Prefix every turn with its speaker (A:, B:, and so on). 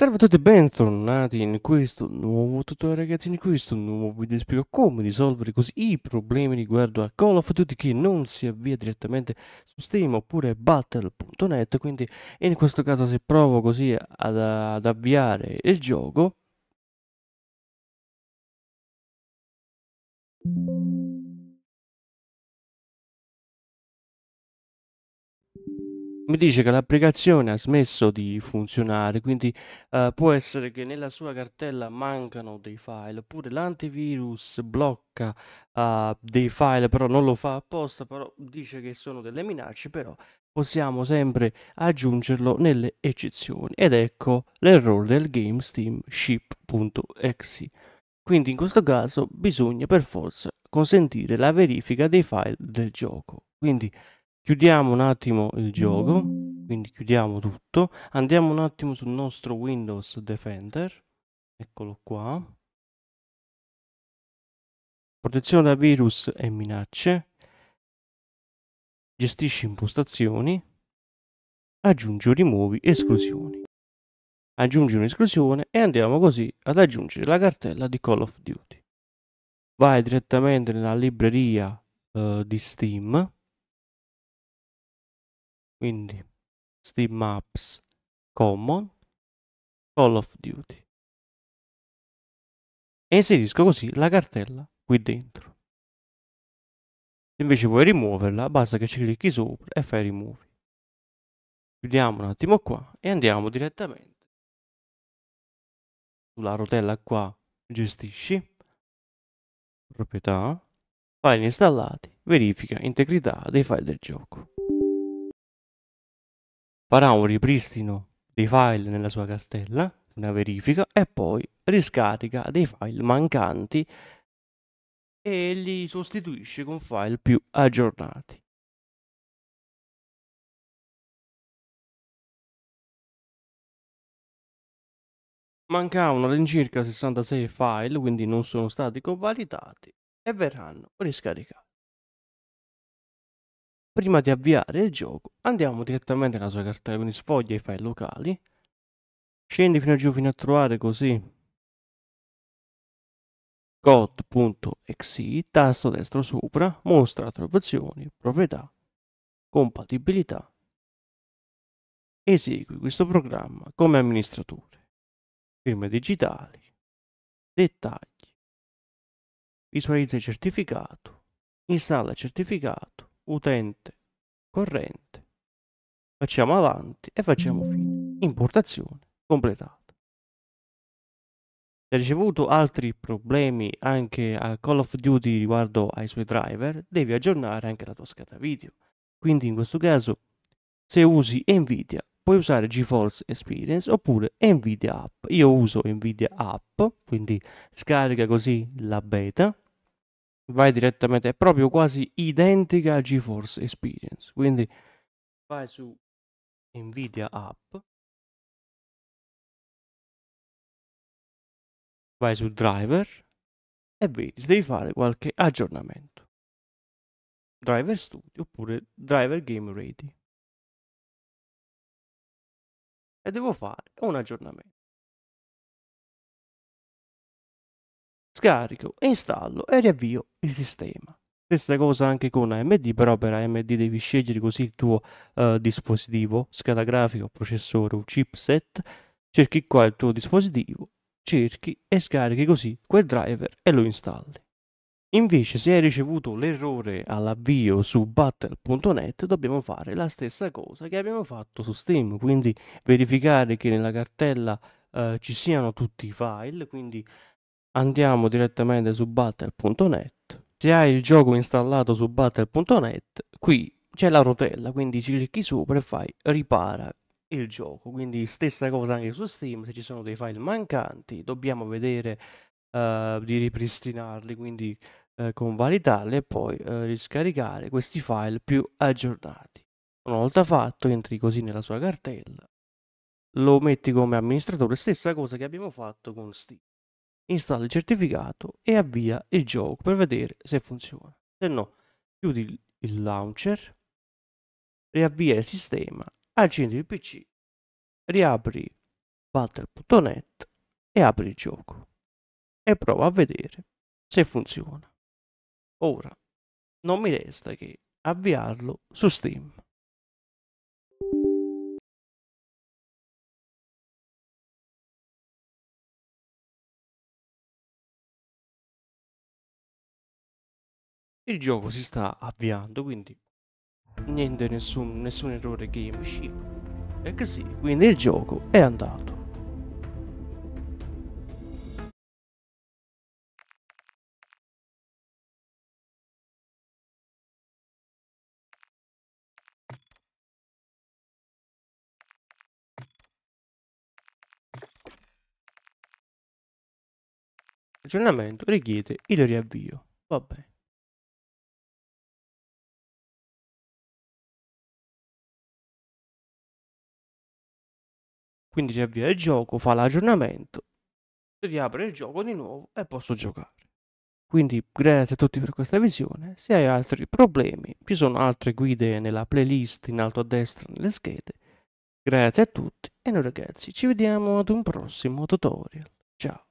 A: Salve a tutti e bentornati in questo nuovo tutorial ragazzi, in questo nuovo video spiego come risolvere così i problemi riguardo a Call of Duty che non si avvia direttamente su Steam oppure Battle.net quindi in questo caso se provo così ad, ad
B: avviare il gioco mi dice che l'applicazione ha smesso di funzionare, quindi
A: eh, può essere che nella sua cartella mancano dei file, oppure l'antivirus blocca eh, dei file, però non lo fa apposta, però dice che sono delle minacce, però possiamo sempre aggiungerlo nelle eccezioni. Ed ecco l'errore del game steam ship.exe. Quindi in questo caso bisogna per forza consentire la verifica dei file del gioco. Quindi chiudiamo un attimo il gioco mm. quindi chiudiamo tutto andiamo un attimo sul nostro windows
B: defender eccolo qua protezione da virus e minacce gestisci
A: impostazioni aggiungi o rimuovi esclusioni aggiungi un'esclusione e andiamo così ad aggiungere la cartella di Call of Duty vai direttamente nella libreria eh, di Steam
B: quindi Steam Maps Common Call of Duty e inserisco così la cartella
A: qui dentro se invece vuoi rimuoverla basta che ci clicchi sopra e
B: fai rimuovi chiudiamo un attimo qua e andiamo direttamente sulla rotella qua gestisci
A: proprietà file installati verifica integrità dei file del gioco farà un ripristino dei file nella sua cartella, una verifica e poi riscarica dei file mancanti
B: e li sostituisce con file più aggiornati. Mancavano all'incirca 66 file, quindi non sono stati convalidati
A: e verranno riscaricati. Prima di avviare il gioco andiamo direttamente nella sua cartella, quindi sfoglia i file locali, scendi fino a giù fino a trovare così code.exe, tasto destro sopra, mostra attribuzioni, proprietà,
B: compatibilità. Esegui questo programma come amministratore, firme digitali, dettagli,
A: visualizza il certificato, installa il certificato, utente, corrente. Facciamo avanti e facciamo fine. Importazione completata. Se hai ricevuto altri problemi anche a Call of Duty riguardo ai suoi driver, devi aggiornare anche la tua scheda video. Quindi in questo caso, se usi Nvidia, puoi usare GeForce Experience oppure Nvidia App. Io uso Nvidia App, quindi scarica così la beta vai direttamente, è proprio quasi identica a GeForce Experience. Quindi
B: vai su Nvidia App, vai su Driver e vedi, devi fare qualche aggiornamento. Driver Studio oppure Driver Game Ready. E devo fare un aggiornamento. scarico, installo e
A: riavvio il sistema. Stessa cosa anche con AMD, però per AMD devi scegliere così il tuo eh, dispositivo, scheda grafica, processore o chipset, cerchi qua il tuo dispositivo, cerchi e scarichi così quel driver e lo installi. Invece se hai ricevuto l'errore all'avvio su battle.net dobbiamo fare la stessa cosa che abbiamo fatto su Steam, quindi verificare che nella cartella eh, ci siano tutti i file, quindi andiamo direttamente su battle.net. Se hai il gioco installato su battle.net, qui c'è la rotella, quindi ci clicchi sopra e fai ripara il gioco. Quindi stessa cosa anche su Steam, se ci sono dei file mancanti, dobbiamo vedere uh, di ripristinarli, quindi uh, eh, convalidarli e poi uh, riscaricare questi file più aggiornati. Una volta fatto, entri così nella sua cartella, lo metti come amministratore, stessa cosa che abbiamo fatto con Steam installa il certificato e avvia il gioco per vedere se funziona. Se no, chiudi il launcher, riavvia il sistema, accendi il PC, riapri battle.net e apri il gioco e prova a vedere se funziona.
B: Ora, non mi resta che avviarlo su Steam. Il gioco si sta avviando, quindi niente, nessun,
A: nessun errore game ship. E così, quindi il gioco è andato.
B: L'aggiornamento richiede il riavvio. Va bene. Quindi riavvia il gioco, fa l'aggiornamento, riapre il gioco di nuovo e posso giocare. Quindi
A: grazie a tutti per questa visione, se hai altri problemi ci sono altre guide nella playlist in alto a destra nelle schede. Grazie a tutti e noi ragazzi ci vediamo ad un prossimo tutorial. Ciao!